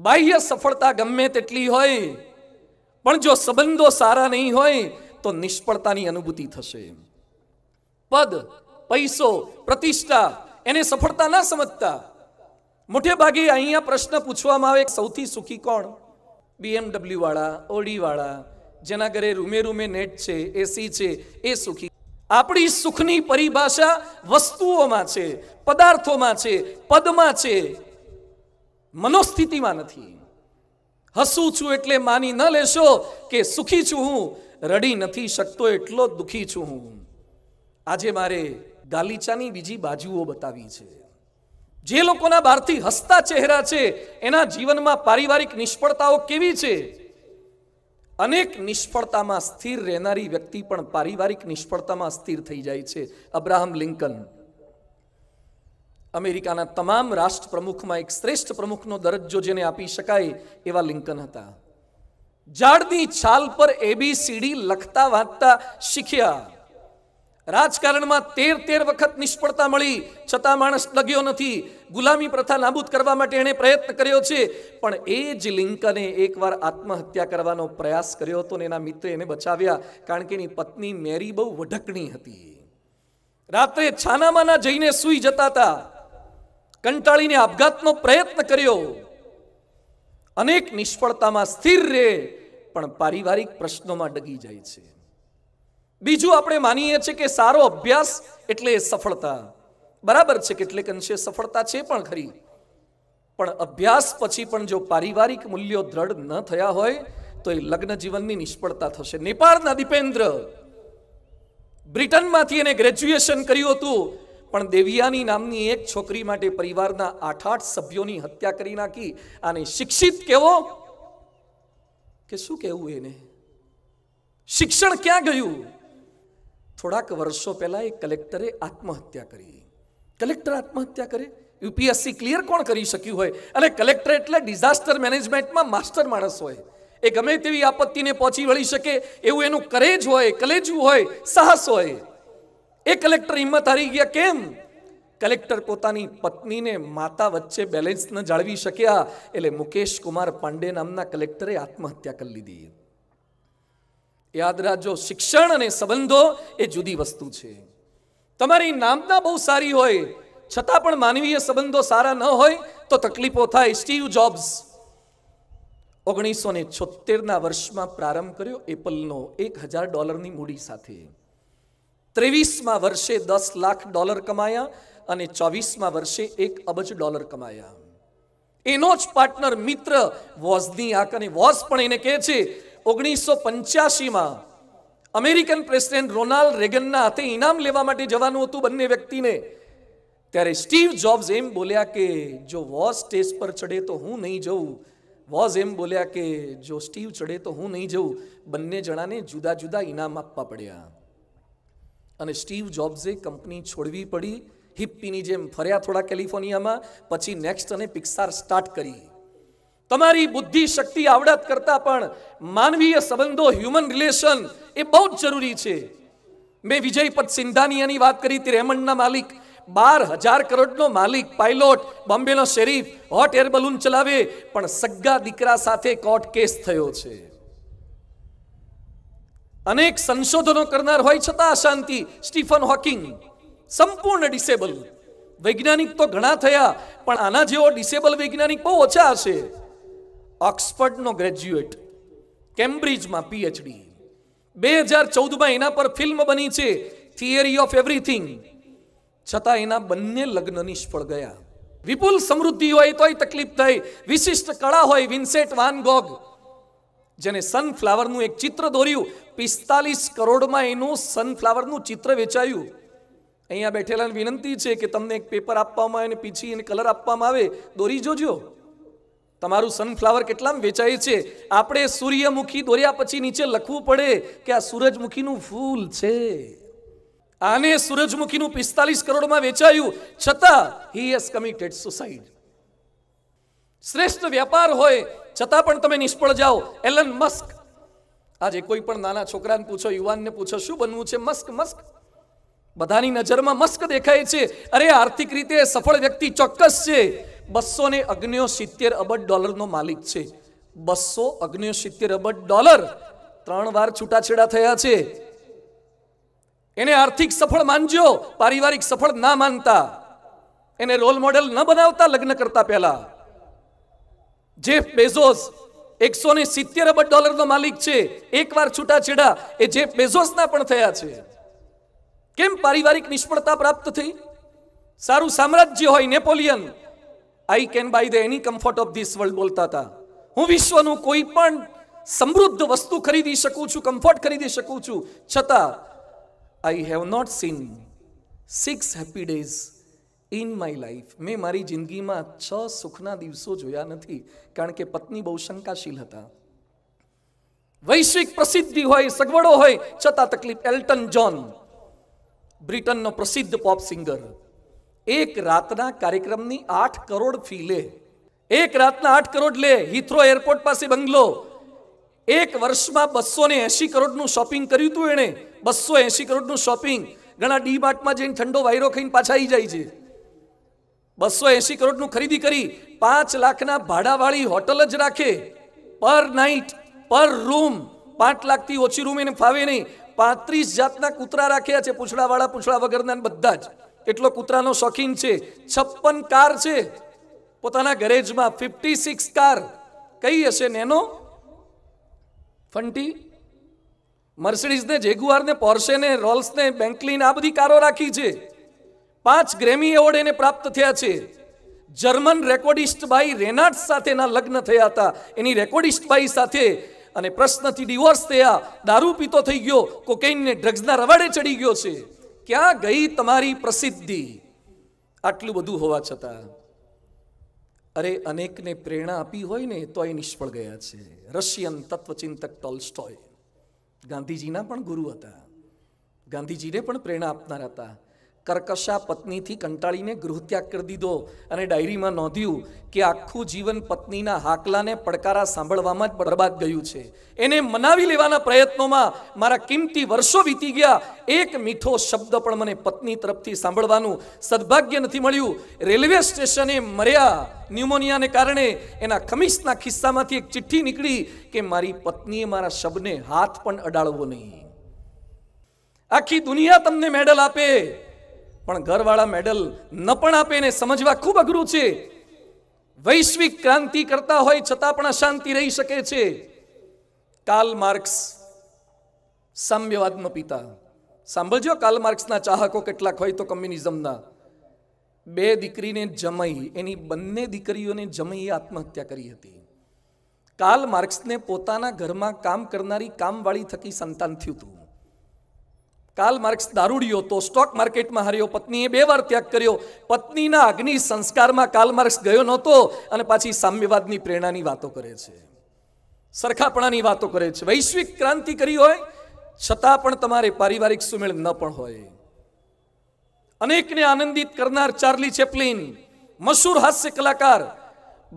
બાહ્ય સફળતા ગમે તેટલી હોય પણ જો સંબંધો સારા નહીં હોય તો નિષ્ફળતાની અનુભૂતિ થશે પદ પૈસો પ્રતિષ્ઠા એને સફળતા ના સમજતા મોટે ભાગે અહીંયા પ્રશ્ન પૂછવામાં આવે સૌથી સુખી કોણ બીએમડબલ્યુ વાળા ઓડી વાળા જેના ઘરે રૂમે રૂમે નેટ છે એસી છે એ સુખી આપણી સુખની પરિભાષા વસ્તુઓમાં છે પદાર્થોમાં છે પદમાં છે મનોસ્થિતિમાં નથી હસું છું એટલે માની ન લેશો કે સુખી છું હું રડી નથી શકતો એટલો દુખી છું હું આજે મારે ગાલીચાની બીજી બાજુઓ બતાવી છે જે લોકોના બહારથી હસતા ચહેરા છે એના જીવનમાં પારિવારિક નિષ્ફળતાઓ કેવી છે અનેક નિષ્ફળતામાં સ્થિર રહેનારી વ્યક્તિ પણ પારિવારિક નિષ્ફળતામાં સ્થિર થઈ જાય છે અબ્રાહમ લિંકન અમેરિકાના તમામ રાષ્ટ્ર પ્રમુખમાં એક શ્રેષ્ઠ પ્રમુખનો દરજ્જો જેને આપી શકાય એવા લિંકન હતા ઝાડની છાલ પર એબીસીડી લખતા વાંચતા શીખ્યા રાજકારણમાં તેર તેર વખત નિષ્ફળતા મળી છતાં માણસ લગ્યો નથી ગુલામી પ્રથા નાબૂદ કરવા માટે એણે પ્રયત્ન કર્યો છે પણ એ જ લિંકને એકવાર આત્મહત્યા કરવાનો પ્રયાસ કર્યો હતો ને એના મિત્રે એને બચાવ્યા કારણ કે એની પત્ની મેરી બહુ વઢકણી હતી રાત્રે છાનામાના જઈને સૂઈ જતા હતા કંટાળીને આપઘાતનો પ્રયત્ન કર્યો અનેક નિષ્ફળતામાં સ્થિર રહે પણ પારિવારિક પ્રશ્નોમાં ડગી જાય છે બીજું આપણે માનીએ છીએ કે સારો અભ્યાસ એટલે સફળતા બરાબર છે કેટલેક અંશે સફળતા છે પણ ખરી પણ અભ્યાસ પછી પણ જો પારિવારિક મૂલ્યો દ્રઢ ન થયા હોય તો એ લગ્ન જીવનની નિષ્ફળતા થશે નેપાળના દીપેન્દ્ર બ્રિટનમાંથી એને ગ્રેજ્યુએશન કર્યું હતું પણ દેવિયાની નામની એક છોકરી માટે પરિવારના આઠ આઠ સભ્યોની હત્યા કરી નાખી અને શિક્ષિત કેવો કે શું કહેવું એને શિક્ષણ ક્યાં ગયું થોડાક વર્ષો પહેલાં એ કલેક્ટરે આત્મહત્યા કરી કલેક્ટર આત્મહત્યા કરે યુપીએસસી ક્લિયર કોણ કરી શક્યું હોય અને કલેક્ટર એટલે ડિઝાસ્ટર મેનેજમેન્ટમાં માસ્ટર માણસ હોય એ ગમે તેવી આપત્તિને પહોંચી વળી શકે એવું એનું કરેજ હોય કલેજું હોય સાહસ હોય એ કલેક્ટર હિંમત હારી ગયા કેમ કલેક્ટર પોતાની પત્નીને માતા વચ્ચે બેલેન્સ ન જાળવી શક્યા એટલે મુકેશ કુમાર પાંડે નામના કલેક્ટરે આત્મહત્યા કરી લીધી યાદ રાખજો શિક્ષણ અને સંબંધો એ જુદી વસ્તુ છે તમારી નામના બહુ સારી હોય છતાં પણ માનવીય સંબંધો સારા ન હોય તો તકલીફો થાય સ્ટીવ જોબ્સ ઓગણીસો ને છોતેરના વર્ષમાં પ્રારંભ કર્યો એપલનો એક હજાર ડોલરની મૂડી સાથે ત્રેવીસમાં વર્ષે દસ લાખ ડોલર કમાયા અને ચોવીસમાં વર્ષે એક અબજ ડોલર કમાયા એનો જ પાર્ટનર મિત્ર વોઝની અને વોઝ પણ એને કહે છે ઓગણીસો પંચ્યાસીમાં અમેરિકન પ્રેસિડેન્ટ રોનાલ્ડ રેગનના હાથે ઇનામ લેવા માટે જવાનું હતું બંને વ્યક્તિને ત્યારે સ્ટીવ જોબ્સ એમ બોલ્યા કે જો વોઝ સ્ટેજ પર ચડે તો હું નહીં જઉં વોઝ એમ બોલ્યા કે જો સ્ટીવ ચડે તો હું નહીં જઉં બંને જણાને જુદા જુદા ઇનામ આપવા પડ્યા અને સ્ટીવ જોબ્સે કંપની છોડવી પડી હિપ્પીની જેમ ફર્યા થોડા કેલિફોર્નિયામાં પછી નેક્સ્ટ અને પિક્સાર સ્ટાર્ટ કરી તમારી બુદ્ધિ શક્તિ આવડત કરતા પણ માનવીય સંબંધો હ્યુમન રિલેશન એ બહુ જ જરૂરી છે મેં વિજયપત સિંધાનિયાની વાત કરી હતી રેમન્ડના માલિક બાર હજાર કરોડનો માલિક પાઇલોટ બોમ્બેનો શેરીફ હોટ એર બલૂન ચલાવે પણ સગ્ગા દીકરા સાથે કોર્ટ કેસ થયો છે અનેક સંશોધનો કરનાર હોય છતાં અશાંતિ સ્ટીફન હોકિંગ સંપૂર્ણ ડિસેબલ વૈજ્ઞાનિક તો ઘણા થયા પણ આના જેવો ડિસેબલ વૈજ્ઞાનિક બહુ ઓછા હશે ઓક્સફર્ડનો ગ્રેજ્યુએટ કેમ્બ્રિજમાં પીએચડી બે હજાર ચૌદમાં એના પર ફિલ્મ બની છે થિયરી ઓફ એવરીથિંગ છતાં એના બંને લગ્ન નિષ્ફળ ગયા વિપુલ સમૃદ્ધિ હોય તોય તકલીફ થઈ વિશિષ્ટ કળા હોય વિન્સેટ વાન ગોગ જેને સનફ્લાવરનું એક ચિત્ર દોર્યું પિસ્તાલીસ કરોડમાં એનું સનફ્લાવરનું ચિત્ર વેચાયું અહીંયા બેઠેલાની વિનંતી છે કે તમને એક પેપર આપવામાં આવે અને પીછી એને કલર આપવામાં આવે દોરી જોજો તમારું સનફ્લાવર કેટલામાં વેચાય છે આપણે સૂર્યમુખી દોર્યા પછી નીચે લખવું પડે કે આ સૂરજમુખીનું ફૂલ છે આને સૂરજમુખીનું પિસ્તાલીસ કરોડમાં વેચાયું છતાં હી હેઝ કમિટેડ સુસાઇડ શ્રેષ્ઠ વ્યાપાર હોય છતાં પણ તમે નિષ્ફળ જાઓ એલન મસ્ક આજે કોઈ પણ નાના છોકરાને પૂછો યુવાનને પૂછો શું બનવું છે મસ્ક મસ્ક બધાની નજરમાં મસ્ક દેખાય છે અરે આર્થિક રીતે સફળ વ્યક્તિ ચોક્કસ છે બસો ને અગ્નિયો સિત્તેર અબજ ડોલરનો માલિક છે બસો અગ્નિઓ સિત્તેર અબજ ડોલર ત્રણ વાર છૂટાછેડા થયા છે એને આર્થિક સફળ માનજો પારિવારિક સફળ ના માનતા એને રોલ મોડેલ ન બનાવતા લગ્ન કરતા પહેલાં જેફ બેઝોસ એકસો ને સિત્તેર અબજ ડોલરનો માલિક છે એકવાર છૂટાછેડા એ જેફ બેઝોસના પણ થયા છે કેમ પારિવારિક નિષ્ફળતા પ્રાપ્ત થઈ સારું સામ્રાજ્ય હોય Napoleon I can buy the any comfort of this world બોલતા હતા હું વિશ્વનું કોઈ પણ સમૃદ્ધ વસ્તુ ખરીદી શકું છું કમ્ફર્ટ ખરીદી શકું છું છતાં I have not seen six happy days in my life મેં મારી જિંદગીમાં છ સુખના દિવસો જોયા નથી કારણ કે પત્ની બહુ શંકાશીલ હતા વૈશ્વિક પ્રસિદ્ધિ હોય સગવડો હોય છતાં તકલીફ એલ્ટન જોન બ્રિટનનો પ્રસિદ્ધ પોપ સિંગર એક રાતના કાર્યક્રમની આઠ કરોડ ફી લે એક રાતના આઠ કરોડ લે હિથ્રો એરપોર્ટ પાસે બંગલો એક વર્ષમાં બસો ને એસી કરોડનું શોપિંગ કર્યું હતું એણે બસો એસી કરોડનું શોપિંગ ઘણા ડી માર્ટમાં જઈને ઠંડો વાયરો ખાઈને પાછા આવી જાય છે બસો એસી કરોડનું ખરીદી કરી પાંચ લાખના ભાડાવાળી હોટલ જ રાખે પર નાઇટ પર રૂમ પાંચ લાખથી ઓછી રૂમ એને ફાવે નહીં પાંત્રીસ જાતના કૂતરા રાખ્યા છે પૂછડાવાળા પૂછડા વગરના બધા જ એટલો કૂતરાનો શોખીન છે છપ્પન કાર છે પોતાના ગેરેજમાં ફિફ્ટી સિક્સ કાર કઈ હશે નેનો ફંટી મર્સિડીઝને જેગુઆરને પોર્શેને રોલ્સને બેન્કલીન આ બધી કારો રાખી છે પાંચ ગ્રેમી એવોર્ડ એને પ્રાપ્ત થયા છે જર્મન રેકોર્ડિસ્ટ બાઈ રેનાટ સાથેના લગ્ન થયા હતા એની રેકોર્ડિસ્ટ બાઈ સાથે અને પ્રશ્નથી ડિવોર્સ થયા દારૂ પીતો થઈ ગયો કોકેઇનને ડ્રગ્સના રવાડે ચડી ગયો છે ક્યાં ગઈ તમારી પ્રસિદ્ધિ આટલું બધું હોવા છતાં અરે અનેકને પ્રેરણા આપી હોય ને તો એ નિષ્ફળ ગયા છે રશિયન તત્વચિંતક ટોલસ્ટોય ગાંધીજીના પણ ગુરુ હતા ગાંધીજીને પણ પ્રેરણા આપનાર હતા કરકશા પત્નીથી કંટાળીને ગૃહત્યાગ કરી દીધો અને ડાયરીમાં નોંધ્યું કે આખું જીવન પત્નીના હાકલાને પડકારા સાંભળવામાં જ બરબાદ ગયું છે એને મનાવી લેવાના પ્રયત્નોમાં મારા કિંમતી વર્ષો વીતી ગયા એક મીઠો શબ્દ પણ મને પત્ની તરફથી સાંભળવાનું સદભાગ્ય નથી મળ્યું રેલવે સ્ટેશને મર્યા ન્યુમોનિયાને કારણે એના ખમીસના ખિસ્સામાંથી એક ચિઠ્ઠી નીકળી કે મારી પત્નીએ મારા શબને હાથ પણ અડાળવો નહીં આખી દુનિયા તમને મેડલ આપે પણ ઘરવાળા મેડલ ન પણ આપે ને સમજવા ખૂબ અઘરું છે વૈશ્વિક ક્રાંતિ કરતા હોય છતાં પણ અશાંતિ રહી શકે છે કાલ માર્ક્સ સામ્યવાદનો પિતા સાંભળજો કાલ માર્ક્સના ચાહકો કેટલાક હોય તો કમ્યુનિઝમના બે દીકરીને જમાઈ એની બંને દીકરીઓને જમાઈએ આત્મહત્યા કરી હતી કાલ માર્ક્સને પોતાના ઘરમાં કામ કરનારી કામવાળી થકી સંતાન થયું હતું કાલ માર્ક્સ દારૂડિયો તો સ્ટોક માર્કેટમાં હાર્યો પત્નીએ બે વાર ત્યાગ કર્યો પત્નીના અગ્નિ સંસ્કારમાં કાલ માર્ક્સ ગયો નહોતો અને પાછી સામ્યવાદની પ્રેરણાની વાતો કરે છે સરખાપણાની વાતો કરે છે વૈશ્વિક ક્રાંતિ કરી હોય છતાં પણ તમારે પારિવારિક સુમેળ ન પણ હોય અનેકને આનંદિત કરનાર ચાર્લી ચેપ્લિન મશહૂર હાસ્ય કલાકાર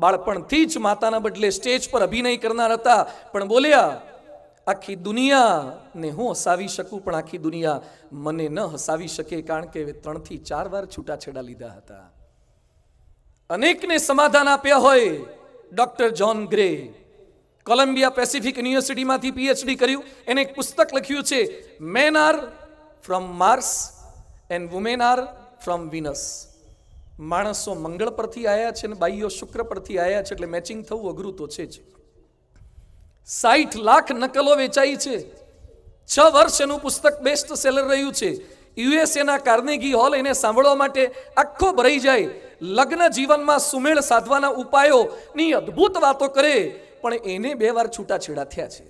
બાળપણથી જ માતાના બદલે સ્ટેજ પર અભિનય કરનાર હતા પણ બોલ્યા આખી દુનિયાને હું હસાવી શકું પણ આખી દુનિયા મને ન હસાવી શકે કારણ કે ત્રણથી ચાર વાર છૂટાછેડા લીધા હતા અનેકને સમાધાન આપ્યા હોય doctor John Gray Columbia Pacific યુનિવર્સિટીમાંથી પીએચડી કર્યું એને એક પુસ્તક લખ્યું છે men are from Mars and women are from Venus માણસો મંગળ પરથી આવ્યા છે અને બાઈઓ શુક્ર પરથી આવ્યા છે એટલે મેચિંગ થવું અઘરું તો છે જ સાઠ લાખ નકલો વેચાઈ છે છ વર્ષ એનું પુસ્તક બેસ્ટ સેલર રહ્યું છે યુએસએના કાર્નેગી હોલ એને સાંભળવા માટે આખો ભરાઈ જાય લગ્ન જીવનમાં સુમેળ સાધવાના ઉપાયોની અદ્ભુત વાતો કરે પણ એને બે વાર છૂટાછેડા થયા છે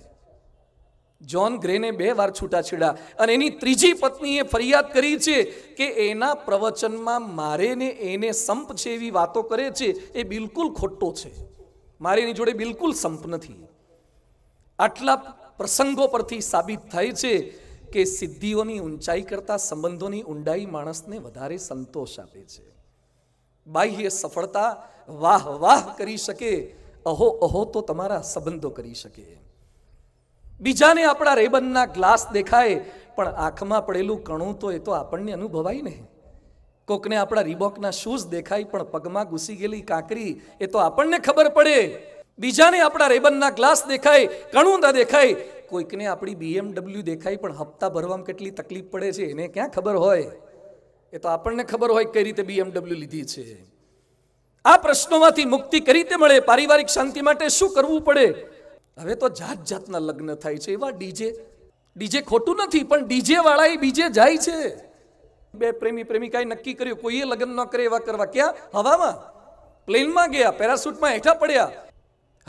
જ્હોન ગ્રેને બે વાર છૂટાછેડા અને એની ત્રીજી પત્નીએ ફરિયાદ કરી છે કે એના પ્રવચનમાં મારે ને એને સંપ છે એવી વાતો કરે છે એ બિલકુલ ખોટો છે મારે એની જોડે બિલકુલ સંપ નથી આટલા પ્રસંગો પરથી સાબિત થાય છે કે સિદ્ધિઓની ઊંચાઈ કરતાં સંબંધોની ઊંડાઈ માણસને વધારે સંતોષ આપે છે બાહ્ય સફળતા વાહ વાહ કરી શકે અહો અહો તો તમારા સંબંધો કરી શકે બીજાને આપણા રેબનના ગ્લાસ દેખાય પણ આંખમાં પડેલું કણું તો એ તો આપણને અનુભવાય નહીં કોકને આપણા રીબોકના શૂઝ દેખાય પણ પગમાં ઘૂસી ગયેલી કાંકરી એ તો આપણને ખબર પડે બીજાને આપણા રેબનના ગ્લાસ દેખાય ઘણું ના દેખાય કોઈકને આપણી બીએમડબલ્યુ દેખાય પણ હપ્તા ભરવામાં કેટલી તકલીફ પડે છે એને ક્યાં ખબર હોય એ તો આપણને ખબર હોય કઈ રીતે બીએમડબલ્યુ લીધી છે આ પ્રશ્નોમાંથી મુક્તિ કઈ રીતે મળે પારિવારિક શાંતિ માટે શું કરવું પડે હવે તો જાત જાતના લગ્ન થાય છે એવા ડીજે ડીજે ખોટું નથી પણ ડીજે વાળા એ બીજે જાય છે બે પ્રેમી પ્રેમિકાએ નક્કી કર્યું કોઈએ લગ્ન ન કરે એવા કરવા ક્યાં હવામાં પ્લેનમાં ગયા પેરાશૂટમાં હેઠા પડ્યા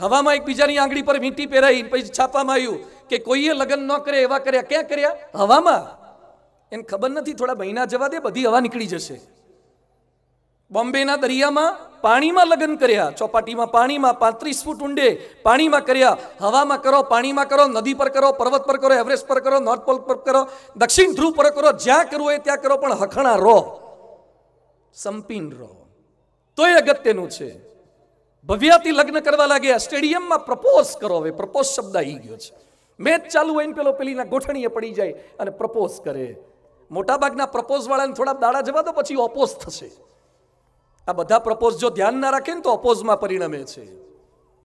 હવામાં એકબીજાની આંગળી પર મીઠી પહેરાઈ પછી છાપામાં આવ્યું કે કોઈએ લગ્ન ન કરે એવા કર્યા ક્યાં કર્યા હવામાં એને ખબર નથી થોડા મહિના જવા દે બધી હવા નીકળી જશે બોમ્બેના દરિયામાં પાણીમાં લગ્ન કર્યા ચોપાટીમાં પાણીમાં પાંત્રીસ ફૂટ ઊંડે પાણીમાં કર્યા હવામાં કરો પાણીમાં કરો નદી પર કરો પર્વત પર કરો એવરેસ્ટ પર કરો નોર્થ પોલ પર કરો દક્ષિણ ધ્રુવ પર કરો જ્યાં કરવું હોય ત્યાં કરો પણ હખણા રહો સંપીન રહો તોય અગત્યનું છે ભવ્યાથી લગ્ન કરવા લાગ્યા સ્ટેડિયમમાં પ્રપોઝ કરો હવે પ્રપોઝ શબ્દ આવી ગયો છે મેચ ચાલુ હોય ને પેલો પેલીના ગોઠણીએ પડી જાય અને પ્રપોઝ કરે મોટાભાગના પ્રપોઝવાળાને થોડા દાડા જવા દો પછી ઓપોઝ થશે આ બધા પ્રપોઝ જો ધ્યાન ના રાખે ને તો ઓપોઝમાં પરિણમે છે